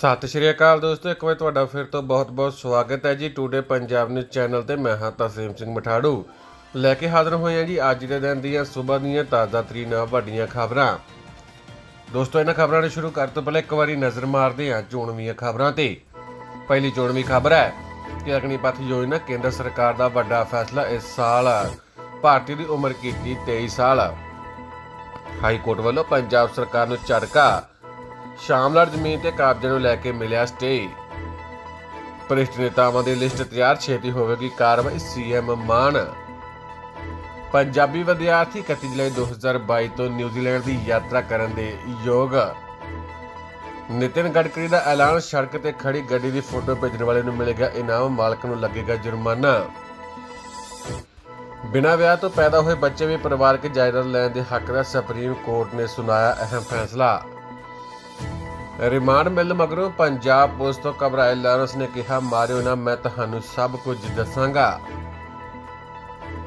ਸਤਿ ਸ਼੍ਰੀ ਅਕਾਲ ਦੋਸਤੋ ਇੱਕ ਵਾਰ ਤੁਹਾਡਾ ਫਿਰ ਤੋਂ ਬਹੁਤ-ਬਹੁਤ ਸਵਾਗਤ ਹੈ ਜੀ ਟੂਡੇ ਪੰਜਾਬ ਨਿਊਜ਼ ਚੈਨਲ ਤੇ ਮੈਂ ਹਾਂ ਤਸੀਮ ਸਿੰਘ ਮਠਾੜੂ ਲੈ ਕੇ ਹਾਜ਼ਰ ਹੋਏ ਹਾਂ ਜੀ ਅੱਜ ਦੇ ਦਿਨ ਦੀਆਂ ਸਵੇਰ ਦੀਆਂ ਤਾਜ਼ਾ ਤਰੀਨਾ ਵੱਡੀਆਂ ਖਬਰਾਂ ਦੋਸਤੋ ਇਹਨਾਂ ਖਬਰਾਂ ਨੂੰ ਸ਼ੁਰੂ ਕਰਨ ਤੋਂ ਪਹਿਲਾਂ ਇੱਕ ਵਾਰੀ ਨਜ਼ਰ ਮਾਰਦੇ ਹਾਂ ਚੋਣਵੀਆਂ ਖਬਰਾਂ ਤੇ ਪਹਿਲੀ ਚੋਣਵੀਂ ਖਬਰ ਹੈ ਕਿ ਅਗਨੀਪਥ ਯੋਜਨਾ ਕੇਂਦਰ ਸਰਕਾਰ ਦਾ ਵੱਡਾ ਫੈਸਲਾ ਇਸ ਸਾਲ ਭਾਰਤੀ ਦੀ ਉਮਰ ਕੀਤੀ 23 ਸਾਲ ਹਾਈ ਕੋਰਟ ਵੱਲੋਂ ਪੰਜਾਬ ਸਰਕਾਰ ਨੂੰ ਝਟਕਾ ਸ਼ਾਮਲਾਟ ਜ਼ਮੀਨ ਤੇ ਕਾਬਜ਼ੇ ਨੂੰ ਲੈ ਕੇ ਮਿਲਿਆ ਸਟੇ ਪ੍ਰਿਸ਼ਟ ਨੇਤਾਵਾਂ ਦੀ ਲਿਸਟ ਤਿਆਰ ਛੇਤੀ ਹੋਵੇਗੀ ਕਾਰਵਾਈ ਸੀਐਮ ਮਾਨ ਪੰਜਾਬੀ ਵਿਦਿਆਰਥੀ 31 ਜੁਲਾਈ 2022 ਤੋਂ ਨਿਊਜ਼ੀਲੈਂਡ ਦੀ ਯਾਤਰਾ ਕਰਨ ਦੇ ਯੋਗ ਨਿਤਿਨ ਗਡਕਰੀ ਦਾ ਐਲਾਨ ਸੜਕ ਤੇ ਖੜੀ ਗੱਡੀ ਦੀ ਫੋਟੋ ਭੇਜਣ ਵਾਲੇ ਨੂੰ ਮਿਲੇਗਾ ਇਨਾਮ ਮਾਲਕ ਨੂੰ ਲੱਗੇਗਾ ਜੁਰਮਾਨਾ ਬਿਨਾਂ ਵਿਆਹ ਤੋਂ ਪੈਦਾ ਹੋਏ ਬੱਚੇ ਵੀ ਪਰਿਵਾਰਕ ਜਾਇਦਾਦ ਲੈਣ ਦੇ ਹੱਕ ਦਾ ਸੁਪਰੀਮ ਕੋਰਟ ਨੇ ਸੁਣਾਇਆ ਅਹਿਮ ਫੈਸਲਾ ਰਿਮਾਂਡ ਮਿਲ ਮਗਰੋਂ ਪੰਜਾਬ ਪੁਲਿਸ ਤੋਂ ਘਬਰਾਏ ਲਾਰਸ ਨੇ ਕਿਹਾ ਮਾਰਿਓ ਨਾ ਮੈਂ ਤੁਹਾਨੂੰ ਸਭ ਕੁਝ ਦੱਸਾਂਗਾ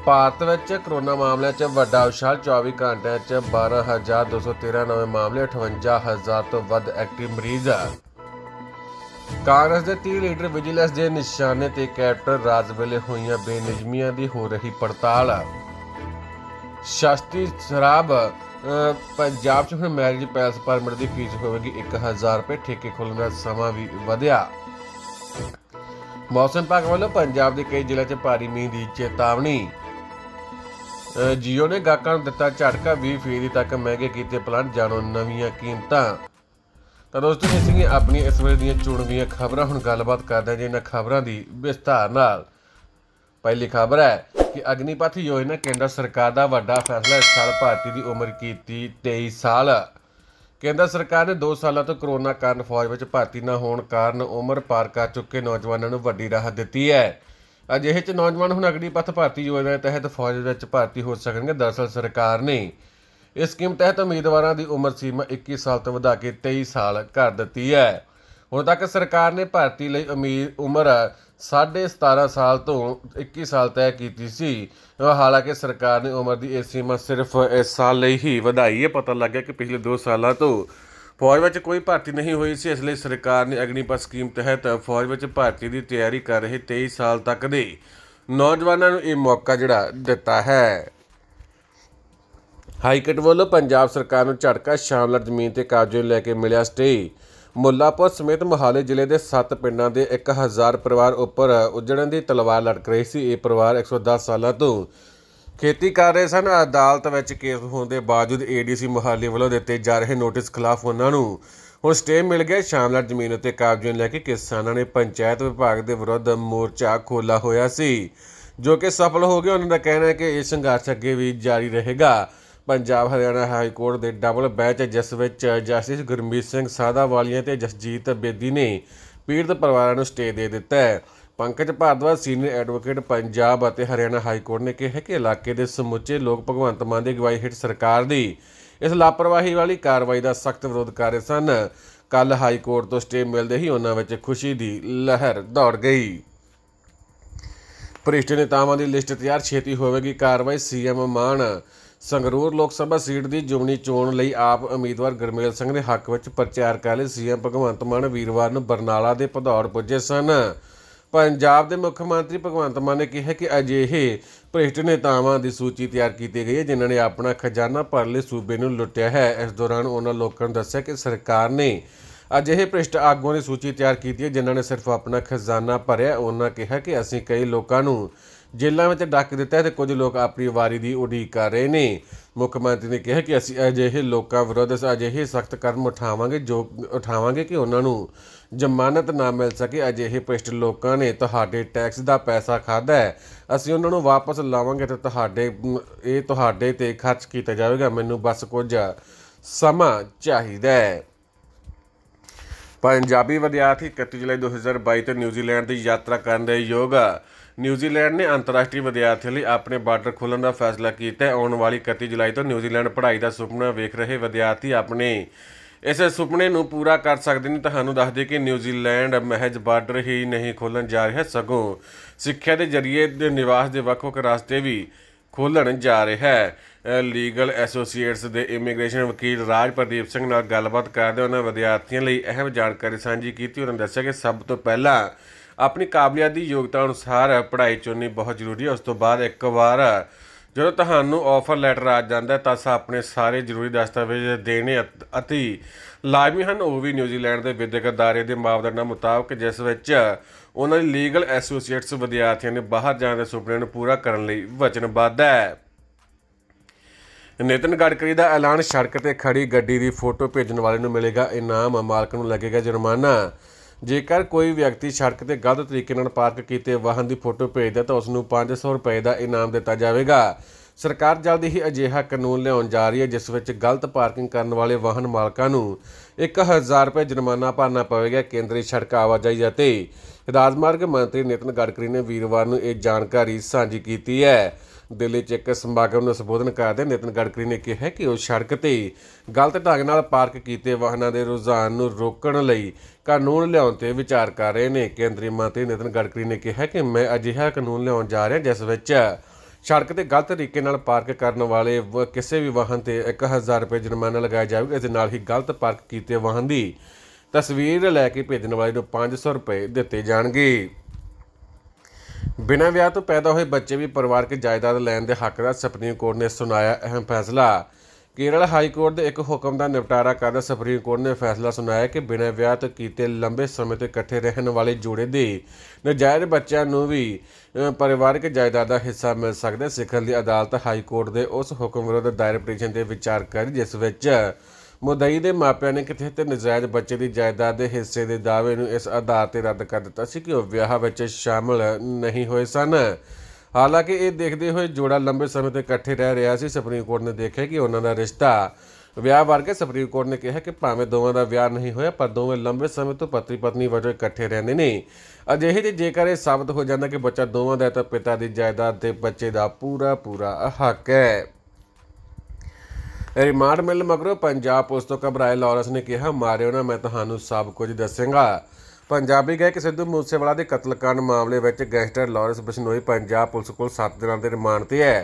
ਭਾਰਤ ਵਿੱਚ ਕਰੋਨਾ ਮਾਮਲਿਆਂ 'ਚ ਵੱਡਾ ਉਛਾਲ 24 ਘੰਟਿਆਂ 'ਚ 12213 ਨਵੇਂ ਮਾਮਲੇ 58000 ਤੋਂ ਵੱਧ ਐਕਟਿਵ ਮਰੀਜ਼ ਕਾਂਗਰਸ ਦੇ 30 ਲੀਡਰ ਵਿਜੀਲੈਂਸ ਦੇ ਨਿਸ਼ਾਨੇ ਤੇ ਕੈਪਟਨ ਰਾਜ ਵੇਲੇ ਹੋਈਆਂ ਬੇਨਿਯਮੀਆਂ ਦੀ ਹੋ ਰਹੀ ਪੜਤਾਲ ਸ਼ਾਸਤਰੀ ਸ਼ਰਾਬ ਪੰਜਾਬ 'ਚ ਹੁਣ ਮੈਰਿਜ ਪੈਸ ਪਰਮਿਟ ਦੀ ਫੀਸ ਹੋਵੇਗੀ 1000 ਰੁਪਏ ਠੇਕੇ ਖੋਲਣ ਦਾ ਸਮਾਂ ਵੀ ਵਧਿਆ ਮੌਸਮ ਵਿਭਾਗ ਵੱਲੋਂ ਪੰਜਾਬ ਦੇ ਕਈ ਜ਼ਿਲ੍ਹਿਆਂ 'ਚ ਭਾਰੀ ਮੀਂਹ ਦੀ ਚੇਤਾਵਨੀ ਜੀਓ ਨੇ ਗਾਕਾਂ ਨੂੰ ਦਿੱਤਾ ਝਟਕਾ 20% ਤੱਕ ਮਹਿੰਗੇ ਕੀਤੇ ਪਲਾਨ ਜਾਣੋ ਨਵੀਆਂ ਕੀਮਤਾਂ ਤਾਂ ਦੋਸਤੋ ਇਸ ਸੀਗੀਆਂ ਆਪਣੀ ਇਸ ਵੇਲੇ ਦੀਆਂ ਚੁਣਵੀਆਂ ਖਬਰਾਂ ਹੁਣ ਗੱਲਬਾਤ ਕਰਦੇ ਹਾਂ ਜੀ ਇਹਨਾਂ ਖਬਰਾਂ ਦੀ ਵਿਸਥਾਰ ਨਾਲ ਪਹਿਲੀ ਖਬਰ ਹੈ ਕਿ ਅਗਨੀਪਥ ਯੋਜਨਾ ਕੇਂਦਰ ਸਰਕਾਰ ਦਾ ਵੱਡਾ ਫੈਸਲਾ ਇਸ ਸਾਲ ਭਾਰਤੀ ਦੀ ਉਮਰ ਕੀਤੀ 23 ਸਾਲ ਕੇਂਦਰ ਸਰਕਾਰ ਨੇ 2 ਸਾਲਾਂ ਤੋਂ ਕਰੋਨਾ ਕਾਰਨ ਫੌਜ ਵਿੱਚ ਭਰਤੀ ਨਾ ਹੋਣ ਕਾਰਨ ਉਮਰ ਪਾਰ ਕਰ ਚੁੱਕੇ ਨੌਜਵਾਨਾਂ ਨੂੰ ਵੱਡੀ ਰਾਹਤ ਦਿੱਤੀ ਹੈ ਅਜਿਹੇ ਚ ਨੌਜਵਾਨ ਹੁਣ ਅਗਨੀਪਥ ਭਰਤੀ ਯੋਜਨਾ ਤਹਿਤ ਫੌਜ ਵਿੱਚ ਭਰਤੀ ਹੋ ਸਕਣਗੇ ਦਰਸਲ ਸਰਕਾਰ ਨੇ ਇਸ ਸਕੀਮ ਤਹਿਤ ਉਮੀਦਵਾਰਾਂ ਦੀ ਉਮਰ ਸੀਮਾ 21 ਸਾਲ ਤੋਂ ਵਧਾ ਕੇ 23 ਸਾਲ ਕਰ ਦਿੱਤੀ ਹੈ ਹੁਣ ਤੱਕ ਸਰਕਾਰ ਨੇ ਭਰਤੀ ਲਈ ਉਮੀਦ ਉਮਰ ਸਾਢੇ ਸਾਲ ਤੋਂ 21 ਸਾਲ ਤੈਅ ਕੀਤੀ ਸੀ ਹਾਲਾਂਕਿ ਸਰਕਾਰ ਨੇ ਉਮਰ ਦੀ ਇਹ ਸੀਮਾ ਸਿਰਫ ਇਸ ਸਾਲ ਲਈ ਹੀ ਵਧਾਈ ਹੈ ਪਤਾ ਲੱਗਿਆ ਕਿ ਪਿਛਲੇ 2 ਸਾਲਾਂ ਤੋਂ ਫੌਜ ਵਿੱਚ ਕੋਈ ਭਰਤੀ ਨਹੀਂ ਹੋਈ ਸੀ ਇਸ ਲਈ ਸਰਕਾਰ ਨੇ ਅਗਨੀਪਥ ਸਕੀਮ ਤਹਿਤ ਫੌਜ ਵਿੱਚ ਭਰਤੀ ਦੀ ਤਿਆਰੀ ਕਰ ਰਹੇ 23 ਸਾਲ ਤੱਕ ਦੇ ਨੌਜਵਾਨਾਂ ਨੂੰ ਇਹ ਮੌਕਾ ਜਿਹੜਾ ਦਿੱਤਾ ਹੈ ਹਾਈਕਟ ਵੱਲੋਂ ਪੰਜਾਬ ਸਰਕਾਰ ਨੂੰ ਝਟਕਾ ਸ਼ਾਮਲਰ ਜ਼ਮੀਨ ਤੇ ਕਾਬਜ਼ੇ ਲੈ ਕੇ ਮਿਲਿਆ ਸਟੇ ਮੁੱਲਾਪੁਰ ਸਮੇਤ ਮਹਾਲੇ ਜ਼ਿਲ੍ਹੇ ਦੇ 7 ਪਿੰਡਾਂ ਦੇ 1000 ਪਰਿਵਾਰ ਉੱਪਰ ਉਜੜਨ ਦੀ ਤਲਵਾਰ ਲਟਕ ਰਹੀ ਸੀ ਇਹ ਪਰਿਵਾਰ 110 ਸਾਲਾਂ ਤੋਂ ਖੇਤੀ ਕਰ ਰਹੇ ਸਨ ਅਦਾਲਤ ਵਿੱਚ ਕੇਸ ਹੋਣ ਦੇ ਬਾਵਜੂਦ ਏਡੀਸੀ ਮਹਾਲੇ ਵੱਲੋਂ ਦਿੱਤੇ ਜਾ ਰਹੇ ਨੋਟਿਸ ਖਿਲਾਫ ਉਹਨਾਂ ਨੂੰ ਹੁਣ ਸਟੇ ਮਿਲ ਗਿਆ ਸ਼ਾਮਲਾਟ ਜ਼ਮੀਨ ਉੱਤੇ ਕਬਜ਼ੇ ਲੈ ਕੇ ਕਿਸਾਨਾਂ ਨੇ ਪੰਚਾਇਤ ਵਿਭਾਗ ਦੇ ਵਿਰੁੱਧ ਮੋਰਚਾ ਖੋਲਾ ਹੋਇਆ ਸੀ ਜੋ ਕਿ ਸਫਲ ਹੋ ਗਿਆ ਉਹਨਾਂ ਦਾ ਕਹਿਣਾ ਹੈ ਕਿ ਇਹ ਸੰਘਰਸ਼ ਅੱਗੇ ਵੀ ਜਾਰੀ ਰਹੇਗਾ ਪੰਜਾਬ ਹਰਿਆਣਾ ਹਾਈ ਕੋਰਟ ਦੇ ਡਬਲ ਬੈਚ ਜਿਸ ਵਿੱਚ ਜਸਟਿਸ ਗੁਰਮੀਤ ਸਿੰਘ ਸਾਦਾਵਾਲੀਆ ਤੇ ਜਸਜੀਤ ਬੇਦੀ ਨੇ ਪੀੜਤ ਪਰਿਵਾਰਾਂ ਨੂੰ ਸਟੇ ਦੇ ਦਿੱਤਾ ਹੈ ਪੰਕਜ ਭਾਰਦਵਾਜ ਸੀਨੀਅਰ ਐਡਵੋਕੇਟ ਪੰਜਾਬ ਅਤੇ ਹਰਿਆਣਾ ਹਾਈ ਕੋਰਟ ਨੇ ਕਿਹਾ ਕਿ ਇਲਾਕੇ ਦੇ ਸਮੁੱਚੇ ਲੋਕ ਭਗਵੰਤ ਮਾਨ ਦੀ ਅਗਵਾਈ ਹੇਠ ਸਰਕਾਰ ਦੀ ਇਸ ਲਾਪਰਵਾਹੀ ਵਾਲੀ ਕਾਰਵਾਈ ਦਾ ਸਖਤ ਵਿਰੋਧ ਕਰ ਰਹੇ ਸਨ ਕੱਲ ਹਾਈ ਕੋਰਟ ਤੋਂ ਸਟੇ ਮਿਲਦੇ ਹੀ ਉਹਨਾਂ ਵਿੱਚ ਖੁਸ਼ੀ ਦੀ ਲਹਿਰ ਦੌੜ ਗਈ ਭ੍ਰਿਸ਼ਟ ਨੇਤਾਵਾਂ ਦੀ ਲਿਸਟ ਤਿਆਰ ਛੇਤੀ ਹੋਵੇਗੀ ਕਾਰਵਾਈ ਸੀਐਮ ਮਾਨ ਸੰਗਰੂਰ ਲੋਕ ਸਭਾ ਸੀਟ ਦੀ ਜੁਮਨੀ ਚੋਣ ਲਈ ਆਪ ਉਮੀਦਵਾਰ ਗਰਮੇਲ ਸਿੰਘ ਦੇ ਹੱਕ ਵਿੱਚ ਪ੍ਰਚਾਰ ਕਰਨ ਲਈ ਸੀਐਮ ਭਗਵੰਤ ਮਾਨ ਵੀਰਵਾਰ ਨੂੰ ਬਰਨਾਲਾ ਦੇ ਪਧੌੜ ਪੁੱਜੇ ਸਨ ਪੰਜਾਬ ਦੇ ਮੁੱਖ ਮੰਤਰੀ ਭਗਵੰਤ ਮਾਨ ਨੇ ਕਿਹਾ ਕਿ ਅਜਿਹੇ ਭ੍ਰਿਸ਼ਟ ਨੇਤਾਵਾਂ ਦੀ ਸੂਚੀ ਤਿਆਰ ਕੀਤੀ ਗਈ ਹੈ ਜਿਨ੍ਹਾਂ ਨੇ ਆਪਣਾ ਖਜ਼ਾਨਾ ਭਰਲੇ ਸੂਬੇ ਨੂੰ ਲੁੱਟਿਆ ਹੈ ਇਸ ਦੌਰਾਨ ਉਹਨਾਂ ਲੋਕਾਂ ਨੂੰ ਦੱਸਿਆ ਕਿ ਸਰਕਾਰ ਨੇ ਅਜਿਹੇ ਭ੍ਰਿਸ਼ਟ ਆਗੂਆਂ ਦੀ ਸੂਚੀ ਤਿਆਰ ਕੀਤੀ ਹੈ ਜਿਨ੍ਹਾਂ ਨੇ ਸਿਰਫ ਆਪਣਾ ਖਜ਼ਾਨਾ ਭਰਿਆ ਉਹਨਾਂ ਕਿਹਾ ਕਿ ਅਸੀਂ ਕਈ ਲੋਕਾਂ ਨੂੰ ਜੇਲ੍ਹਾਂ ਵਿੱਚ ਡੱਕ ਦਿੱਤਾ ਤੇ ਕੁਝ ਲੋਕ ਆਪਣੀ ਵਾਰੀ ਦੀ ਉਡੀਕ ਕਰ ਰਹੇ ਨੇ ਮੁੱਖ ਮੰਤਰੀ ਨੇ ਕਿਹਾ ਕਿ ਅਸੀਂ ਅਜਿਹੇ ਲੋਕਾਂ ਵਿਰੁੱਧ ਅਜਿਹੇ ਸਖਤ ਕਦਮ ਉਠਾਵਾਂਗੇ ਜੋ ਉਠਾਵਾਂਗੇ ਕਿ ਉਹਨਾਂ ਨੂੰ ਜ਼ਮਾਨਤ ਨਾ ਮਿਲ ਸਕੇ ਅਜਿਹੇ ਪਿਸ਼ਟ ਲੋਕਾਂ ਨੇ ਤੁਹਾਡੇ ਟੈਕਸ ਦਾ ਪੈਸਾ ਖਾਦਾ ਹੈ ਅਸੀਂ ਉਹਨਾਂ ਨੂੰ ਵਾਪਸ ਲਾਵਾਂਗੇ ਤੇ ਤੁਹਾਡੇ ਇਹ ਤੁਹਾਡੇ ਤੇ ਖਰਚ ਕੀਤਾ ਜਾਵੇਗਾ ਮੈਨੂੰ ਬਸ ਕੁਝ ਸਮਾਂ ਚਾਹੀਦਾ ਹੈ ਪੰਜਾਬੀ ਵਿਦਿਆਰਥੀ 31 ਜੁਲਾਈ 2022 ਤੋਂ ਨਿਊਜ਼ੀਲੈਂਡ ਦੀ ਯਾਤਰਾ ਕਰਨ ਦੇ ਯੋਗ ਨਿਊਜ਼ੀਲੈਂਡ ਨੇ ਅੰਤਰਰਾਸ਼ਟਰੀ ਵਿਦਿਆਰਥੀਆਂ ਲਈ ਆਪਣੇ ਬਾਰਡਰ ਖੋਲਣ ਦਾ ਫੈਸਲਾ ਕੀਤਾ ਹੈ ਆਉਣ ਵਾਲੀ 31 ਜੁਲਾਈ ਤੋਂ ਨਿਊਜ਼ੀਲੈਂਡ ਪੜ੍ਹਾਈ ਦਾ ਸੁਪਨਾ ਵੇਖ ਰਹੇ ਵਿਦਿਆਰਥੀ ਆਪਣੇ ਇਸ ਸੁਪਨੇ ਨੂੰ ਪੂਰਾ ਕਰ ਸਕਦੇ ਨੇ ਤੁਹਾਨੂੰ ਦੱਸ ਦੇ ਕਿ ਨਿਊਜ਼ੀਲੈਂਡ ਮਹਿਜ ਬਾਰਡਰ ਹੀ ਨਹੀਂ ਖੋਲਣ ਜਾ ਰਿਹਾ ਸਗੋਂ ਸਿੱਖਿਆ ਦੇ ਜ਼ਰੀਏ ਦੇ ਨਿਵਾਸ ਦੇ ਵੱਖ-ਵੱਖ ਰਸਤੇ ਵੀ ਖੋਲਣ ਜਾ ਰਿਹਾ ਹੈ ਲੀਗਲ ਐਸੋਸੀਏਟਸ ਦੇ ਇਮੀਗ੍ਰੇਸ਼ਨ ਵਕੀਲ ਰਾਜ ਪ੍ਰਦੀਪ ਸਿੰਘ ਨਾਲ ਗੱਲਬਾਤ ਕਰਦੇ ਉਹਨਾਂ ਵਿਦਿਆਰਥੀਆਂ ਲਈ ਅਹਿਮ ਜਾਣਕਾਰੀ ਸਾਂਝੀ ਕੀਤੀ ਉਹਨਾਂ ਦੱਸਿਆ ਕਿ ਸਭ ਤੋਂ ਪਹਿਲਾਂ ਆਪਣੀ ਕਾਬਲੀਅਤ ਦੀ ਯੋਗਤਾ ਅਨੁਸਾਰ ਪੜ੍ਹਾਈ ਚੁਣਨੀ ਬਹੁਤ ਜ਼ਰੂਰੀ ਹੈ ਉਸ ਤੋਂ ਬਾਅਦ ਇੱਕ ਵਾਰ ਜਦੋਂ ਤੁਹਾਨੂੰ ਆਫਰ ਲੈਟਰ ਆ ਜਾਂਦਾ ਤਾਂ ਸਾ ਆਪਣੇ ਸਾਰੇ ਜ਼ਰੂਰੀ ਦਸਤਾਵੇਜ਼ ਦੇਣੇ ਅਤੀ ਲਾਜ਼ਮੀ ਹਨ ਉਹ ਵੀ ਨਿਊਜ਼ੀਲੈਂਡ ਦੇ ਵਿਦਿਅਕ ਅਦਾਰੇ ਦੇ ਮਾਪਦੰਡਾਂ ਮੁਤਾਬਕ ਜਿਸ ਵਿੱਚ ਉਹਨਾਂ ਦੇ ਲੀਗਲ ਐਸੋਸੀਏਟਸ ਵਿਦਿਆਰਥੀਆਂ ਨੇ ਬਾਹਰ ਜਾਣ ਦੇ ਸੁਪਨੇ ਨੂੰ ਪੂਰਾ ਕਰਨ ਲਈ ਵਚਨਬੱਧ ਹੈ ਨਿਤਨ ਗੜਕਰੀ ਦਾ ਐਲਾਨ ਸੜਕ ਤੇ ਖੜੀ ਗੱਡੀ ਦੀ ਫੋਟੋ ਭੇਜਣ ਵਾਲੇ ਨੂੰ ਮਿਲੇਗਾ ਇਨਾਮ ਮਾਲਕ ਨੂੰ ਲੱਗੇਗਾ ਜੁਰਮਾਨਾ ਜੇਕਰ ਕੋਈ ਵਿਅਕਤੀ ਸੜਕ ਤੇ ਗਲਤ ਤਰੀਕੇ ਨਾਲ ਪਾਰਕ ਕੀਤੇ ਵਾਹਨ ਦੀ ਫੋਟੋ ਭੇਜਦਾ ਤਾਂ ਉਸ ਨੂੰ 500 ਰੁਪਏ ਦਾ ਇਨਾਮ ਦਿੱਤਾ ਜਾਵੇਗਾ ਸਰਕਾਰ ਜਲਦੀ ਹੀ ਅਜਿਹਾ ਕਾਨੂੰਨ ਲਿਆਉਣ ਜਾ ਰਹੀ ਹੈ ਜਿਸ ਵਿੱਚ ਗਲਤ ਪਾਰਕਿੰਗ ਕਰਨ ਵਾਲੇ ਵਾਹਨ ਮਾਲਕਾਂ ਨੂੰ 1000 ਰੁਪਏ ਜੁਰਮਾਨਾ ਭਰਨਾ ਪਵੇਗਾ ਕੇਂਦਰੀ ਸੜਕ ਆਵਾਜਾਈ ਅਤੇ ਰਾਜਮਾਰਗ ਮੰਤਰੀ ਨਿਤਨ ਗੜਕਰੀ ਨੇ ਵੀਰਵਾਰ ਨੂੰ ਇਹ ਜਾਣਕਾਰੀ ਸਾਂਝੀ ਕੀਤੀ ਹੈ ਦਿੱਲੀ 'ਚ ਇੱਕ ਸਮਾਗਮ ਨੂੰ ਸੰਬੋਧਨ ਕਰਦੇ ਨਿਤਨ ਗੜਕਰੀ ਨੇ ਕਿਹਾ ਕਿ ਉਹ ਸੜਕ ਤੇ ਗਲਤ ਢੰਗ ਨਾਲ ਪਾਰਕ ਕੀਤੇ ਵਾਹਨਾਂ ਦੇ ਰੁਝਾਨ ਨੂੰ ਰੋਕਣ ਲਈ ਕਾਨੂੰਨ ਲਿਆਉਣ ਤੇ ਵਿਚਾਰ ਕਰ ਰਹੇ ਨੇ ਕੇਂਦਰੀ ਮੰਤਰੀ ਨਿਤਨ ਗੜਕਰੀ ਨੇ ਕਿਹਾ ਕਿ ਮੈਂ ਅਜਿਹਾ ਕਾਨੂੰਨ ਲਿਆਉਣ ਜਾ ਰਿਹਾ ਜਿਸ ਵਿੱਚ ਸੜਕ ਤੇ ਗਲਤ ਤਰੀਕੇ ਨਾਲ ਪਾਰਕ ਕਰਨ ਵਾਲੇ ਕਿਸੇ ਵੀ ਵਾਹਨ ਤੇ 1000 ਰੁਪਏ ਜੁਰਮਾਨਾ ਲਗਾਇਆ ਜਾਵੇਗਾ ਇਸ ਦੇ ਨਾਲ ਹੀ ਗਲਤ ਪਾਰਕ ਕੀਤੇ ਵਾਹਨ ਦੀ ਤਸਵੀਰ ਲੈ ਕੇ ਭੇਜਣ ਵਾਲੇ ਨੂੰ 500 ਰੁਪਏ ਦਿੱਤੇ ਜਾਣਗੇ ਬਿਨਾਂ ਵਿਆਹ ਤੋਂ ਪੈਦਾ ਹੋਏ ਬੱਚੇ ਵੀ ਪਰਿਵਾਰਕ ਜਾਇਦਾਦ ਲੈਣ ਦੇ ਹੱਕਦਾਰ ਸੁਪਰੀਮ ਕੋਰਟ ਨੇ ਸੁਣਾਇਆ ਅਹਿਮ ਫੈਸਲਾ ਕੇਰਲ ਹਾਈ ਕੋਰਟ ਦੇ ਇੱਕ ਹੁਕਮ ਦਾ ਨਿਪਟਾਰਾ ਕਰਨ ਸੁਪਰੀਮ ਕੋਰਟ ਨੇ ਫੈਸਲਾ ਸੁਣਾਇਆ ਕਿ ਬਿਨਾਂ ਵਿਆਹ ਤੋਂ ਕੀਤੇ ਲੰਬੇ ਸਮੇਂ ਤੋਂ ਇਕੱਠੇ ਰਹਿਣ ਵਾਲੇ ਜੋੜੇ ਦੇ ਨਜਾਇਜ਼ ਬੱਚਿਆਂ ਨੂੰ ਵੀ ਪਰਿਵਾਰਕ ਜਾਇਦਾਦ ਦਾ ਹਿੱਸਾ ਮਿਲ ਸਕਦਾ ਹੈ ਸਿਖਰ ਦੀ ਅਦਾਲਤ ਹਾਈ ਕੋਰਟ ਦੇ ਉਸ ਹੁਕਮ ਵਿਰੁੱਧ ਦਾਇਰ ਪਟੀਸ਼ਨ ਤੇ ਵਿਚਾਰ ਕਰ ਜਿਸ ਵਿੱਚ ਮੁਦਈ ਦੇ ਮਾਪਿਆਂ ਨੇ ਕਿਥੇ ਤੇ ਨਜਾਇਜ਼ ਬੱਚੇ ਦੀ ਜਾਇਦਾਦ ਦੇ ਹਿੱਸੇ ਦੇ ਦਾਅਵੇ ਨੂੰ ਇਸ ਆਧਾਰ ਤੇ ਰੱਦ ਕਰ ਦਿੱਤਾ ਸੀ ਕਿ ਉਹ ਵਿਆਹ ਵਿੱਚ ਸ਼ਾਮਲ ਨਹੀਂ ਹੋਏ ਸਨ ਹਾਲਾਂਕਿ ਇਹ ਦੇਖਦੇ ਹੋਏ ਜੋੜਾ ਲੰਬੇ ਸਮੇਂ ਤੋਂ ਇਕੱਠੇ ਰਹਿ ਰਿਹਾ ਸੀ ਸੁਪਰੀਮ ਕੋਰਟ ਨੇ ਦੇਖਿਆ ਕਿ ਉਹਨਾਂ ਦਾ ਰਿਸ਼ਤਾ ਵਿਆਹ ਵਰਗੇ ਸੁਪਰੀਮ ਕੋਰਟ ਨੇ ਕਿਹਾ ਕਿ ਭਾਵੇਂ ਦੋਵਾਂ ਦਾ ਵਿਆਹ ਨਹੀਂ ਹੋਇਆ ਪਰ ਦੋਵੇਂ ਲੰਬੇ ਸਮੇਂ ਤੋਂ ਪਤੀ ਪਤਨੀ ਵਜੋਂ ਇਕੱਠੇ ਰਹਿੰਦੇ ਨੇ ਅਜਿਹੇ ਦੇ ਜੇਕਰ ਇਹ ਸਾਬਤ ਹੋ ਜਾਂਦਾ ਕਿ ਬੱਚਾ ਦੋਵਾਂ ਦਾ ਹੈ ਤਾਂ ਪਿਤਾ ਦੀ ਜਾਇਦਾਦ ਤੇ ਬੱਚੇ ਦਾ ਪੂਰਾ ਪੂਰਾ ਹੱਕ ਹੈ ਰਿਮਾਂਡ ਮਿਲ ਮਗਰੋਂ ਪੰਜਾਬ ਪੁਲਿਸ ਤੋਂ ਕਬਰਾਇ ਲਾਰੈਂਸ ਨੇ ਕਿਹਾ ਮਾਰਿਓ ਨਾ ਮੈਂ ਤੁਹਾਨੂੰ ਸਭ ਕੁਝ ਦੱਸਾਂਗਾ ਪੰਜਾਬੀ ਗਾਇਕ ਸਿੱਧੂ ਮੂਸੇਵਾਲਾ ਦੇ ਕਤਲकांड ਮਾਮਲੇ ਵਿੱਚ gangster Lawrence Bishnoi Punjab police ਕੋਲ 7 ਦਿਨਾਂ ਦੇ ਰਿਮਾਂਡ ਤੇ ਹੈ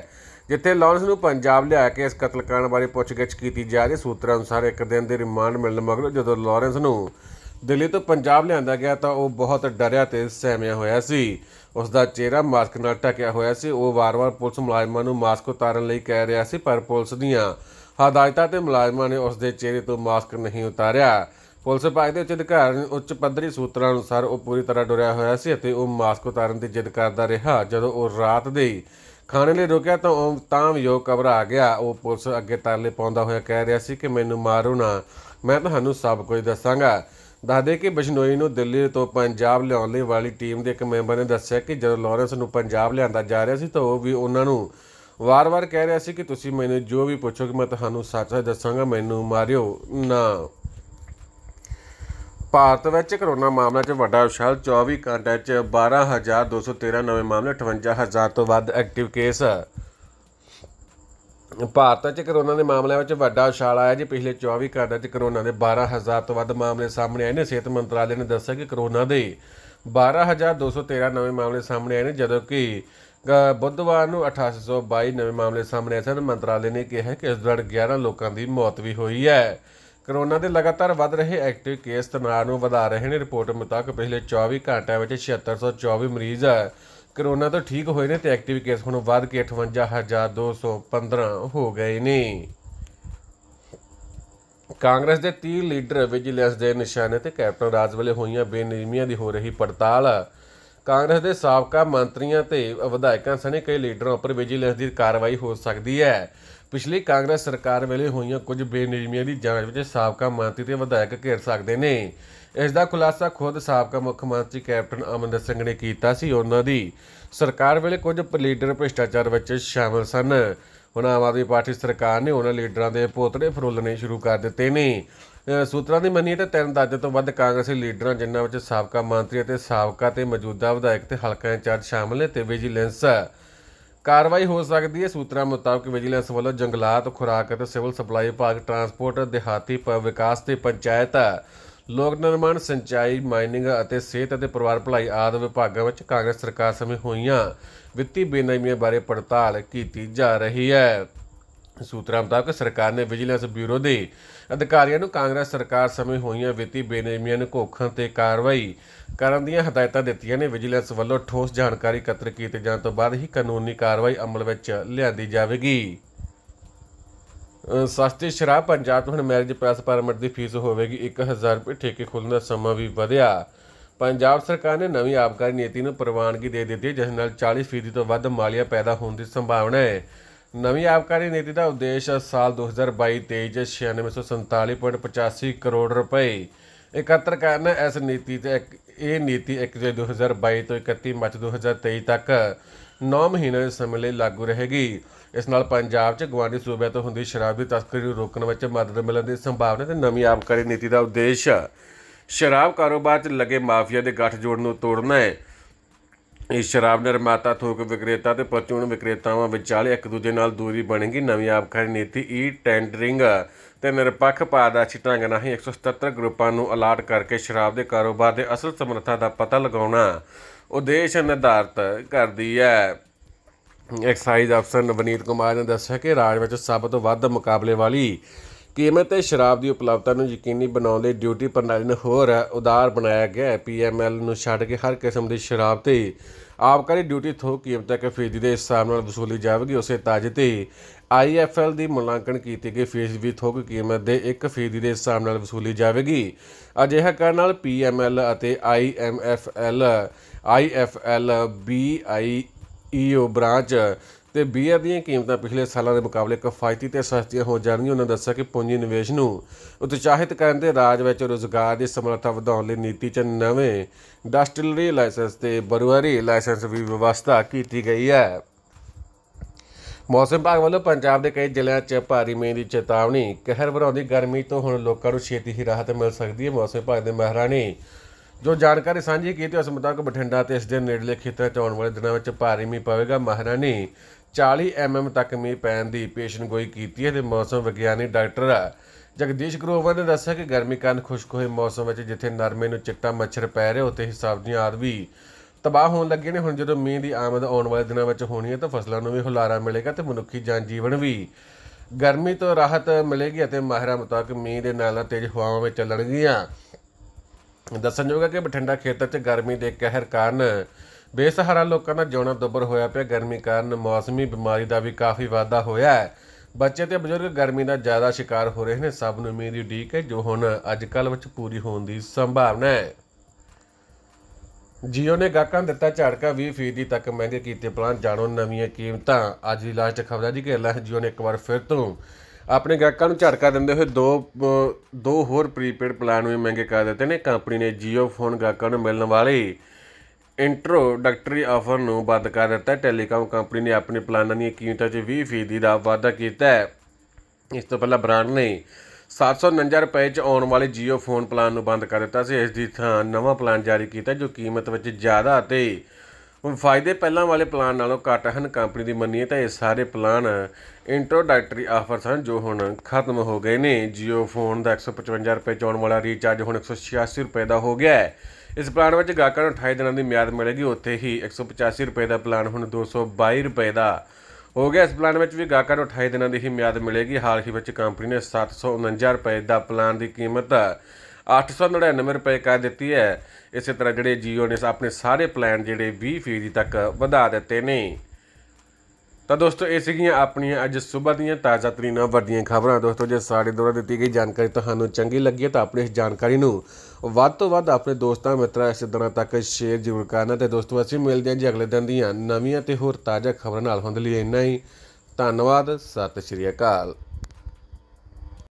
ਜਿੱਥੇ ਲਾਰੈਂਸ ਨੂੰ ਪੰਜਾਬ ਲਿਆ ਕੇ ਇਸ ਕਤਲकांड ਬਾਰੇ ਪੁੱਛਗਿੱਛ ਕੀਤੀ ਜਾ ਰਹੀ ਸੂਤਰਾਂ ਅਨੁਸਾਰ ਇੱਕ ਦਿਨ ਦੇ ਰਿਮਾਂਡ ਮਿਲਣ ਮਗਰੋਂ ਜਦੋਂ ਲਾਰੈਂਸ ਨੂੰ ਦਿੱਲੀ ਤੋਂ ਪੰਜਾਬ ਲਿਆਂਦਾ ਗਿਆ ਤਾਂ ਉਹ ਬਹੁਤ ਡਰਿਆ ਤੇ ਸਹਿਮਿਆ ਹੋਇਆ ਸੀ ਉਸ ਦਾ ਚਿਹਰਾ ਮਾਸਕ ਨਾਲ ਢਕਿਆ ਹੋਇਆ ਸੀ ਉਹ ਵਾਰ-ਵਾਰ ਪੁਲਿਸ ਮੁਲਾਜ਼ਮਾਂ ਨੂੰ ਮਾਸਕ ਉਤਾਰਨ ਲਈ ਕਹਿ ਰਿਹਾ ਸੀ ਪਰ ਪੁਲਿਸ ਦੀਆਂ ਹਦਾਇਤਾਂ ਤੇ ਮੁਲਾਜ਼ਮਾਂ ਨੇ ਉਸ ਦੇ ਚਿਹਰੇ ਤੋਂ ਮਾਸਕ ਨਹੀਂ ਉਤਾਰਿਆ ਪੁਲਿਸ ਵਿਭਾਗ ਦੇ ਉੱਚ ਅਧਿਕਾਰੀ ਉੱਚ ਪੱਧਰੀ ਸੂਤਰਾਂ ਅਨੁਸਾਰ ਉਹ ਪੂਰੀ ਤਰ੍ਹਾਂ ਡਰਿਆ ਹੋਇਆ ਸੀ ਅਤੇ ਉਹ ਮਾਸਕ ਉਤਾਰਨ ਦੀ ਜਿੱਦ ਕਰਦਾ ਰਿਹਾ ਜਦੋਂ ਉਹ ਰਾਤ ਦੇ ਖਾਣੇ ਲਈ ਰੁਕਿਆ ਤਾਂ ਉਹ ਤਾਂ ਵੀ ਉਹ ਆ ਗਿਆ ਉਹ ਪੁਲਿਸ ਅੱਗੇ ਤਰਲੇ ਪਾਉਂਦਾ ਹੋਇਆ ਕਹਿ ਰਿਹਾ ਸੀ ਕਿ ਮੈਨੂੰ ਮਾਰੋ ਨਾ ਮੈਂ ਤੁਹਾਨੂੰ ਸਭ ਕੁਝ ਦੱਸਾਂਗਾ ਦੱਸਦੇ ਕਿ ਬਿਸ਼ਨੋਈ ਨੂੰ ਦਿੱਲੀ ਤੋਂ ਪੰਜਾਬ ਲਿਆਉਣ ਲਈ ਵਾਲੀ ਟੀਮ ਦੇ ਇੱਕ ਮੈਂਬਰ ਨੇ ਦੱਸਿਆ ਕਿ ਜਦੋਂ ਲਾਰੈਂਸ ਨੂੰ ਪੰਜਾਬ ਲਿਆਂਦਾ ਜਾ ਰਿਹਾ ਸੀ ਤਾਂ ਉਹ ਵੀ ਉਹਨਾਂ ਨੂੰ ਵਾਰ-ਵਾਰ ਕਹਿ ਰਿਹਾ ਸੀ ਕਿ ਤੁਸੀਂ ਮੈਨੂੰ ਜੋ ਵੀ ਪੁੱਛੋ ਕਿ ਮੈਂ ਤੁਹਾਨੂੰ ਸੱਚ ਦੱਸਾਂਗਾ ਮੈਨੂੰ ਮਾਰਿਓ ਨਾ ਭਾਰਤ ਵਿੱਚ ਕਰੋਨਾ ਮਾਮਲਿਆਂ 'ਚ ਵੱਡਾ ਉਛਾਲ 24 ਘੰਟਿਆਂ 'ਚ 12213 ਨਵੇਂ ਮਾਮਲੇ 58000 ਤੋਂ ਵੱਧ ਐਕਟਿਵ ਕੇਸ ਭਾਰਤ 'ਚ ਕਰੋਨਾ ਦੇ ਮਾਮਲਿਆਂ ਵਿੱਚ ਵੱਡਾ ਉਛਾਲ ਆਇਆ ਜੀ ਪਿਛਲੇ 24 ਘੰਟਿਆਂ 'ਚ ਕਰੋਨਾ ਦੇ 12000 ਤੋਂ ਵੱਧ ਮਾਮਲੇ ਸਾਹਮਣੇ ਆਏ ਨੇ ਸਿਹਤ ਮੰਤਰਾਲੇ ਨੇ ਦੱਸਿਆ ਕਿ ਕਰੋਨਾ ਦੇ 12213 ਨਵੇਂ ਮਾਮਲੇ ਸਾਹਮਣੇ ਆਏ ਨੇ ਜਦੋਂ ਕਿ ਬੁੱਧਵਾਰ ਨੂੰ 8822 ਨਵੇਂ ਮਾਮਲੇ ਸਾਹਮਣੇ ਆਏ ਸਨ ਮੰਤਰਾਲੇ ਨੇ ਕਿਹਾ ਕਿ ਇਸ ਦੌਰਾਨ 11 ਲੋਕਾਂ ਦੀ ਮੌਤ ਵੀ ਹੋਈ ਹੈ ਕਰੋਨਾ ਦੇ ਲਗਾਤਾਰ ਵੱਧ ਰਹੇ ਐਕਟਿਵ ਕੇਸ ਤਣਾਅ ਨੂੰ ਵਧਾ ਰਹੇ ਨੇ ਰਿਪੋਰਟ ਮੁਤਾਬਕ ਪਿਛਲੇ 24 ਘੰਟਿਆਂ ਵਿੱਚ 7624 ਮਰੀਜ਼ ਕਰੋਨਾ ਤੋਂ ਠੀਕ ਹੋਏ ਨੇ ਤੇ ਐਕਟਿਵ ਕੇਸ ਹੁਣ ਵੱਧ ਕੇ 58215 ਹੋ ਗਏ ਨੇ ਕਾਂਗਰਸ ਦੇ 30 ਲੀਡਰ ਵਿਜੀਲੈਂਸ ਦੇ ਨਿਸ਼ਾਨੇ ਤੇ ਕੈਪਟਨ ਰਾਜ ਵੇਲੇ ਹੋਈਆਂ ਬੇਨਿਯਮੀਆਂ ਦੀ ਹੋ ਰਹੀ ਪੜਤਾਲ ਕਾਂਗਰਸ ਦੇ ਸਾਬਕਾ ਮੰਤਰੀਆਂ ਤੇ ਵਿਧਾਇਕਾਂ ਸਣੇ ਕਈ ਲੀਡਰਾਂ ਉੱਪਰ ਵਿਜੀਲੈਂਸ ਦੀ ਕਾਰਵਾਈ ਹੋ ਸਕਦੀ ਹੈ ਪਿਛਲੀ ਕਾਂਗਰਸ ਸਰਕਾਰ ਵੇਲੇ ਹੋਈਆਂ ਕੁਝ ਬੇਨਿਯਮੀਆਂ ਦੀ ਜਾਂਚ ਵਿੱਚ ਸਾਬਕਾ ਮੰਤਰੀ ਤੇ ਵਿਧਾਇਕ ਘੇਰ ਸਕਦੇ ਨੇ ਇਸ ਦਾ ਖੁਲਾਸਾ ਖੁਦ ਸਾਬਕਾ ਮੁੱਖ ਮੰਤਰੀ ਕੈਪਟਨ ਅਮਰਿੰਦਰ ਸਿੰਘ ਨੇ ਕੀਤਾ ਸੀ ਉਹਨਾਂ ਦੀ ਸਰਕਾਰ ਵੇਲੇ ਕੁਝ ਲੀਡਰ ਭ੍ਰਿਸ਼ਟਾਚਾਰ ਵਿੱਚ ਸ਼ਾਮਲ ਸਨ ਹੁਣ ਆਮ ਆਦਮੀ ਪਾਰਟੀ ਸਰਕਾਰ ਨੇ ਉਹਨਾਂ ਲੀਡਰਾਂ ਦੇ ਪੋਤੜੇ ਫਰੋਲਣੇ ਸ਼ੁਰੂ ਕਰ ਦਿੱਤੇ ਨੇ ਸੂਤਰਾਂ ਦੀ ਮੰਨੀਏ ਤੇ ਤਿੰਨ ਦਰਜਨ ਤੋਂ ਵੱਧ ਕਾਂਗਰਸੀ ਲੀਡਰਾਂ ਜਿਨ੍ਹਾਂ ਵਿੱਚ ਸਾਬਕਾ ਮੰਤਰੀ ਅਤੇ ਸਾਬਕਾ ਤੇ ਮੌਜੂਦਾ ਵਿਧਾਇਕ ਤੇ ਹਲਕਾ ਇੰਚਾਰਜ ਸ਼ਾਮਲ ਨੇ ਤੇ ਵਿਜੀਲੈਂਸ ਕਾਰਵਾਈ ਹੋ ਸਕਦੀ ਹੈ ਸੂਤਰਾਂ ਮੁਤਾਬਕ ਵਿਜੀਲੈਂਸ ਵੱਲੋਂ ਜੰਗਲਾਤ ਖੁਰਾਕ ਅਤੇ ਸਿਵਲ ਸਪਲਾਈ ਵਿਭਾਗ ਟਰਾਂਸਪੋਰਟ ਦਿਹਾਤੀ ਵਿਕਾਸ ਤੇ ਪੰਚਾਇਤ ਲੋਕ ਨਿਰਮਾਣ ਸਿੰਚਾਈ ਮਾਈਨਿੰਗ ਅਤੇ ਸਿਹਤ ਅਤੇ ਪਰਿਵਾਰ ਭਲਾਈ ਆਦਿ ਵਿਭਾਗਾਂ ਵਿੱਚ ਕਾਂਗਰਸ ਸਰਕਾਰ ਸਮੇਂ ਹੋਈਆਂ ਵਿੱਤੀ ਬੇਨਾਮੀਆਂ ਬਾਰੇ ਪੜਤਾਲ ਕੀਤੀ ਜਾ ਰਹੀ ਹੈ ਸੂਤਰਾਂ ਮੁਤਾਬਕ ਸਰਕਾਰ ਨੇ ਵਿਜੀਲੈਂਸ ਬਿਊਰੋ ਦੇ ਅਧਿਕਾਰੀਆਂ ਨੂੰ ਕਾਂਗਰਸ ਸਰਕਾਰ ਸਮੇਂ ਹੋਈਆਂ ਵਿੱਤੀ ਬੇਨੇਮੀਆਂ ਨੂੰ ਘੋਖਾਂ ਤੇ ਕਾਰਵਾਈ ਕਰਨ ਦੀਆਂ ਹਦਾਇਤਾਂ ਦਿੱਤੀਆਂ ਨੇ ਵਿਜੀਲੈਂਸ ਵੱਲੋਂ ਠੋਸ ਜਾਣਕਾਰੀ ਇਕੱਤਰ ਕੀਤੇ ਜਾਣ ਤੋਂ ਬਾਅਦ ਹੀ ਕਾਨੂੰਨੀ ਕਾਰਵਾਈ ਅਮਲ ਵਿੱਚ ਲਿਆਂਦੀ ਜਾਵੇਗੀ ਸਸਤੀ ਸ਼ਰਾਬ ਪੰਜਾਬ ਤੋਂ ਹੁਣ ਮੈਰਿਜ ਪ੍ਰੈਸ ਪਰਮਿਟ ਦੀ ਫੀਸ ਹੋਵੇਗੀ 1000 ਰੁਪਏ ਠੇਕੇ ਖੁੱਲਣ ਦਾ ਸਮਾਂ ਵੀ ਵਧਿਆ ਪੰਜਾਬ ਸਰਕਾਰ ਨੇ ਨਵੀਂ ਆਬਕਾਰੀ ਨੀਤੀ ਨੂੰ ਪ੍ਰਵਾਨਗੀ ਦੇ ਦਿੱਤੀ ਜਿਸ ਨਾਲ 40% ਤੋਂ ਵੱਧ ਮਾਲੀਆ ਪੈਦਾ ਹੋਣ ਦੀ ਸੰਭਾਵਨਾ ਹੈ ਨਵੀਂ ਆਬਕਾਰੀ ਨੀਤੀ ਦਾ ਉਦੇਸ਼ ਸਾਲ 2022-23 ਚ 9647.85 ਕਰੋੜ ਰੁਪਏ ਇਕੱਤਰ ਕਰਨ ਇਸ ਨੀਤੀ ਤੇ ਇਹ ਨੀਤੀ 1 ਜੁਲਾਈ 2022 ਤੋਂ 31 ਮਾਰਚ 2023 ਤੱਕ 9 ਮਹੀਨੇ ਦੇ ਸਮੇਂ ਲਈ ਲਾਗੂ ਰਹੇਗੀ ਇਸ ਨਾਲ ਪੰਜਾਬ 'ਚ ਗਵਾਂਡੀ ਸੂਬਿਆਂ ਤੋਂ ਹੁੰਦੀ ਸ਼ਰਾਬ ਦੀ ਤਸਕਰੀ ਨੂੰ ਰੋਕਣ ਵਿੱਚ ਮਦਦ ਮਿਲਣ ਦੀ ਸੰਭਾਵਨਾ ਤੇ ਨਵੀਂ ਆਬਕਾਰੀ ਨੀਤੀ ਦਾ ਉਦੇਸ਼ ਸ਼ਰਾਬ ਕਾਰੋਬਾਰ 'ਚ ਲੱਗੇ ਮਾਫੀਆ ਦੇ ਗੱਠਜੋੜ ਨੂੰ ਤੋੜਨਾ ਹੈ ਇਹ ਸ਼ਰਾਬ ਨਿਰਮਾਤਾ ਥੋਕ ਵਿਕਰੇਤਾ ਤੇ ਪਰਚੂਨ ਵਿਕਰੇਤਾਵਾਂ ਵਿਚਾਲੇ ਇੱਕ ਦੂਜੇ ਨਾਲ ਦੂਰੀ ਬਣੇਗੀ ਨਵੀਂ ਆਪਕਾਰੀ ਨੀਤੀ ਈ ਟੈਂਡਰਿੰਗ ਤੇ ਨਿਰਪੱਖ ਪਾਰਦਰਸ਼ੀ ਢੰਗ ਨਾਲ 177 ਗਰੁੱਪਾਂ ਨੂੰ ਅਲਾਟ ਕਰਕੇ ਸ਼ਰਾਬ ਦੇ ਕਾਰੋਬਾਰ ਦੇ ਅਸਲ ਸਮਰੱਥਾ ਦਾ ਪਤਾ ਲਗਾਉਣਾ ਉਦੇਸ਼ ਨਿਰਧਾਰਤ ਕਰਦੀ ਹੈ ਐਕਸਾਈਜ਼ ਅਫਸਰ ਨਵਨੀਤ ਕੁਮਾਰ ਨੇ ਦੱਸਿਆ ਕਿ ਰਾਜ ਵਿੱਚ ਸਭ ਤੋਂ ਵੱਧ ਮੁਕਾਬਲੇ ਵਾਲੀ ਕੀਮਤ ਤੇ ਸ਼ਰਾਬ ਦੀ ਉਪਲਬਧਤਾ ਨੂੰ ਯਕੀਨੀ ਬਣਾਉਣ ਲਈ ਡਿਊਟੀ ਪ੍ਰਣਾਲੀ ਨੂੰ ਹੋਰ ਉਦਾਰ ਬਣਾਇਆ ਗਿਆ ਹੈ ਪੀਐਮਐਲ ਨੂੰ ਛੱਡ ਕੇ ਹਰ ਕਿਸਮ ਦੀ ਸ਼ਰਾਬ ਤੇ ਆਪਕਾਰੀ ਡਿਊਟੀ ਥੋਕ ਕੀਮਤ ਤੱਕ ਫੀਸਦੀ ਦੇ ਹਿਸਾਬ ਨਾਲ ਵਸੂਲੀ ਜਾਵੇਗੀ ਉਸੇ ਤਾਜ ਤੇ ਆਈਐਫਐਲ ਦੀ ਮੁਲਾਂਕਣ ਕੀਤੀ ਗਈ ਫੀਸ ਵੀ ਥੋਕ ਕੀਮਤ ਦੇ 1 ਫੀਸਦੀ ਦੇ ਹਿਸਾਬ ਨਾਲ ਵਸੂਲੀ ਜਾਵੇਗੀ ਅਜਿਹਾ ਕਰਨ ਨਾਲ ਪੀਐਮਐਲ ਅਤੇ ਆਈਐਮਐਫਐਲ ਆਈਐਫਐਲ ਬੀਆਈ ਬ੍ਰਾਂਚ ਤੇ ਬੀਅਰ ਦੀਆਂ ਕੀਮਤਾਂ ਪਿਛਲੇ ਸਾਲਾਂ ਦੇ ਮੁਕਾਬਲੇ ਕਿਫਾਇਤੀ ਤੇ ਸਸਤੀਆਂ ਹੋ ਜਾਣਗੀਆਂ ਉਹਨਾਂ ਦੱਸਿਆ ਕਿ ਪੂੰਜੀ ਨਿਵੇਸ਼ ਨੂੰ ਉਤਸ਼ਾਹਿਤ ਕਰਨ ਦੇ ਰਾਜ ਵਿੱਚ ਰੋਜ਼ਗਾਰ ਦੀ ਸਮਰੱਥਾ ਵਧਾਉਣ ਲਈ ਨੀਤੀ 'ਚ ਨਵੇਂ ਡਸਟਿਲਰੀ ਲਾਇਸੈਂਸ ਤੇ ਬਰੂਅਰੀ ਲਾਇਸੈਂਸ ਵੀ ਵਿਵਸਥਾ ਕੀਤੀ ਗਈ ਹੈ ਮੌਸਮ ਭਾਗ ਵੱਲੋਂ ਪੰਜਾਬ ਦੇ ਕਈ ਜ਼ਿਲ੍ਹਿਆਂ 'ਚ ਭਾਰੀ ਮੀਂਹ ਦੀ ਚੇਤਾਵਨੀ ਕਹਿਰ ਵਰਾਉਂਦੀ ਗਰਮੀ ਤੋਂ ਹੁਣ ਲੋਕਾਂ ਨੂੰ ਛੇਤੀ ਹੀ ਰਾਹਤ ਮਿਲ ਸਕਦੀ ਹੈ ਮੌਸਮ ਭਾਗ ਦੇ ਮਹਾਰਾਣੀ ਜੋ ਜਾਣਕਾਰੀ ਸਾਂਝੀ ਕੀਤੀ ਉਸ ਮੁਤਾਬਕ ਬਠਿੰਡਾ ਤੇ ਇਸ ਦੇ ਨੇੜਲੇ ਖੇਤਰਾਂ 'ਚ ਆਉਣ ਵਾਲੇ ਦਿਨਾਂ ਵਿੱਚ ਭਾਰੀ ਮੀਂਹ ਪਵੇਗਾ ਮਹਾਰਾਣੀ 40 ਐਮਐਮ ਤੱਕ ਮੀਂਹ ਪੈਣ ਦੀ ਪੇਸ਼ਨਗੋਈ ਕੀਤੀ ਹੈ ਤੇ ਮੌਸਮ ਵਿਗਿਆਨੀ ਡਾਕਟਰ ਜਗਦੀਸ਼ ਗਰੋਵਰ ਨੇ ਦੱਸਿਆ ਕਿ ਗਰਮੀ ਕਾਰਨ ਖੁਸ਼ਕ ਹੋਏ ਮੌਸਮ ਵਿੱਚ ਜਿੱਥੇ ਨਰਮੇ ਨੂੰ ਚਿੱਟਾ ਮੱਛਰ ਪੈ ਰਿਹਾ ਉੱਥੇ ਹੀ ਸਬਜ਼ੀਆਂ ਆਦਿ ਵੀ ਤਬਾਹ ਹੋਣ ਲੱਗੇ ਨੇ ਹੁਣ ਜਦੋਂ ਮੀਂਹ ਦੀ ਆਮਦ ਆਉਣ ਵਾਲੇ ਦਿਨਾਂ ਵਿੱਚ ਹੋਣੀ ਹੈ ਤਾਂ ਫਸਲਾਂ ਨੂੰ ਵੀ ਹੁਲਾਰਾ ਮਿਲੇਗਾ ਤੇ ਮਨੁੱਖੀ ਜਨ ਜੀਵਨ ਵੀ ਗਰਮੀ ਤੋਂ ਰਾਹਤ ਮਿਲੇਗੀ ਅਤੇ ਮਾਹਰਾਂ ਮੁਤਾਬਕ ਮੀਂਹ ਦੇ ਨਾਲ ਨਾਲ ਤੇਜ਼ ਹਵਾਵਾਂ ਵੀ ਚੱਲਣਗੀਆਂ ਦੱਸਣਯੋਗ ਹੈ ਕਿ ਬਠਿੰਡਾ ਖੇਤਰ 'ਚ ਗਰਮੀ ਦੇ ਕਹਿਰ ਕਾਰਨ ਬੇਸਹਾਰਾ ਲੋਕਾਂ ਦਾ ਜਿਉਣਾ ਦੁੱਬਰ ਹੋਇਆ ਪਿਆ ਗਰਮੀ ਕਾਰਨ ਮੌਸਮੀ ਬਿਮਾਰੀ ਦਾ ਵੀ ਕਾਫੀ ਵਾਧਾ ਹੋਇਆ ਹੈ ਬੱਚੇ ਤੇ ਬਜ਼ੁਰਗ ਗਰਮੀ ਦਾ ਜ਼ਿਆਦਾ ਸ਼ਿਕਾਰ ਹੋ ਰਹੇ ਨੇ ਸਭ ਨੂੰ ਉਮੀਦ ਉਡੀਕ ਹੈ ਜੋ ਹੁਣ ਅੱਜ ਕੱਲ ਵਿੱਚ ਪੂਰੀ ਹੋਣ ਦੀ ਸੰਭਾਵਨਾ ਹੈ ਜੀਓ ਨੇ ਗਾਹਕਾਂ ਦਿੱਤਾ ਝਾੜਕਾ 20% ਤੱਕ ਮਹਿੰਗੇ ਕੀਤੇ ਪਲਾਨ ਜਾਣੋ ਨਵੀਆਂ ਕੀਮਤਾਂ ਅੱਜ ਦੀ ਲਾਸਟ ਖਬਰ ਹੈ ਜੀ ਕਿ ਲੈਸ ਜੀਓ ਨੇ ਇੱਕ ਵਾਰ ਫਿਰ ਤੋਂ ਆਪਣੇ ਗਾਹਕਾਂ ਨੂੰ ਝਾੜਕਾ ਦਿੰਦੇ ਹੋਏ ਦੋ ਦੋ ਹੋਰ ਪ੍ਰੀਪੇਡ ਪਲਾਨ ਵੀ ਮਹਿੰਗੇ ਕਰ ਦਿੱਤੇ ਨੇ ਕੰਪਨੀ ਨੇ ਜੀਓ ਫੋਨ ਗਾਹਕਾਂ ਨੂੰ ਮਿਲਣ ਵਾਲੇ ਇੰਟਰੋਡਕਟਰੀ ਆਫਰ ਨੂੰ ਬੰਦ ਕਰ ਦਿੱਤਾ ਹੈ ਟੈਲੀਕਾਮ ਕੰਪਨੀ ਨੇ ਆਪਣੇ ਪਲਾਨਾਂ ਦੀਆਂ ਕੀਮਤਾਂ 'ਚ 20% ਦਾ ਵਾਧਾ ਕੀਤਾ ਹੈ ਇਸ ਤੋਂ ਪਹਿਲਾਂ ਬ੍ਰਾਂਡ ਨੇ 749 ਰੁਪਏ 'ਚ ਆਉਣ ਵਾਲੇ Jio ਫੋਨ ਪਲਾਨ ਨੂੰ ਬੰਦ ਕਰ ਦਿੱਤਾ ਸੀ ਇਸ ਦੀ ਥਾਂ ਨਵਾਂ ਪਲਾਨ ਜਾਰੀ ਕੀਤਾ ਜੋ ਕੀਮਤ ਵਿੱਚ ਜ਼ਿਆਦਾ ਅਤੇ ਫਾਇਦੇ ਪਹਿਲਾਂ ਵਾਲੇ ਪਲਾਨ ਨਾਲੋਂ ਘੱਟ ਹਨ ਕੰਪਨੀ ਦੀ ਮੰਨੀਏ ਤਾਂ ਇਹ ਸਾਰੇ ਪਲਾਨ ਇੰਟਰੋਡਕਟਰੀ ਆਫਰ ਸਨ ਜੋ ਹੁਣ ਖਤਮ ਹੋ ਗਏ ਨੇ Jio ਫੋਨ ਦਾ 155 ਰੁਪਏ 'ਚ ਆਉਣ ਵਾਲਾ ਰੀਚਾਰਜ ਹੁਣ 186 ਰੁਪਏ ਦਾ ਹੋ ਗਿਆ ਹੈ ਇਸ ਪਲਾਨ ਵਿੱਚ ਗਾਹਕਾਂ ਨੂੰ 28 ਦਿਨਾਂ ਦੀ ਮਿਆਦ ਮਿਲੇਗੀ ਉੱਥੇ ਹੀ 185 ਰੁਪਏ ਦਾ ਪਲਾਨ ਹੁਣ 222 ਰੁਪਏ ਦਾ ਹੋ ਗਿਆ ਇਸ ਪਲਾਨ ਵਿੱਚ ਵੀ ਗਾਹਕਾਂ ਨੂੰ 28 ਦਿਨਾਂ ਦੀ ਹੀ ਮਿਆਦ ਮਿਲੇਗੀ ਹਾਲ ਹੀ ਵਿੱਚ ਕੰਪਨੀ ਨੇ 749 ਰੁਪਏ ਦਾ ਪਲਾਨ ਦੀ ਕੀਮਤ 899 ਰੁਪਏ ਕਰ ਦਿੱਤੀ ਹੈ ਇਸੇ ਤਰ੍ਹਾਂ ਜਿਹੜੇ ਜੀਓ ਨੇ ਆਪਣੇ ਸਾਰੇ ਪਲਾਨ ਜਿਹੜੇ 20% ਤੱਕ ਵਧਾ ਦਿੱਤੇ ਨੇ ਤਾਂ ਦੋਸਤੋ ਇਹ ਸੀਗੀਆਂ ਆਪਣੀਆਂ ਅੱਜ ਸਵੇਰ ਦੀਆਂ ਤਾਜ਼ਾ ਤਰੀਨਾ ਵਰਦੀਆਂ ਖਬਰਾਂ ਦੋਸਤੋ ਜੇ ਸਾਡੇ ਦੁਆਰਾ ਦਿੱਤੀ ਗਈ ਜਾਣਕਾਰੀ ਤੁਹਾਨੂੰ ਚੰਗੀ ਲੱਗੀ ਹੈ ਤਾਂ ਆਪਣੀ ਇਸ ਜਾਣਕਾਰੀ ਨੂੰ ਵੱਧ ਤੋਂ ਵੱਧ ਆਪਣੇ ਦੋਸਤਾਂ ਮਿੱਤਰਾਂ ਇਸ ਤਰ੍ਹਾਂ ਤੱਕ ਸ਼ੇਅਰ ਜ਼ਰੂਰ ਕਰਨਾ ਤੇ ਦੋਸਤੋ ਅਸੀਂ ਮਿਲਦੇ ਹਾਂ ਜੀ ਅਗਲੇ ਦਿਨ ਦੀਆਂ ਨਵੀਆਂ ਤੇ ਹੋਰ ਤਾਜ਼ਾ ਖਬਰਾਂ ਨਾਲ ਹੁੰਦੇ ਲਈ ਇੰਨਾ ਹੀ ਧੰਨਵਾਦ ਸਤਿ ਸ਼੍ਰੀ ਅਕਾਲ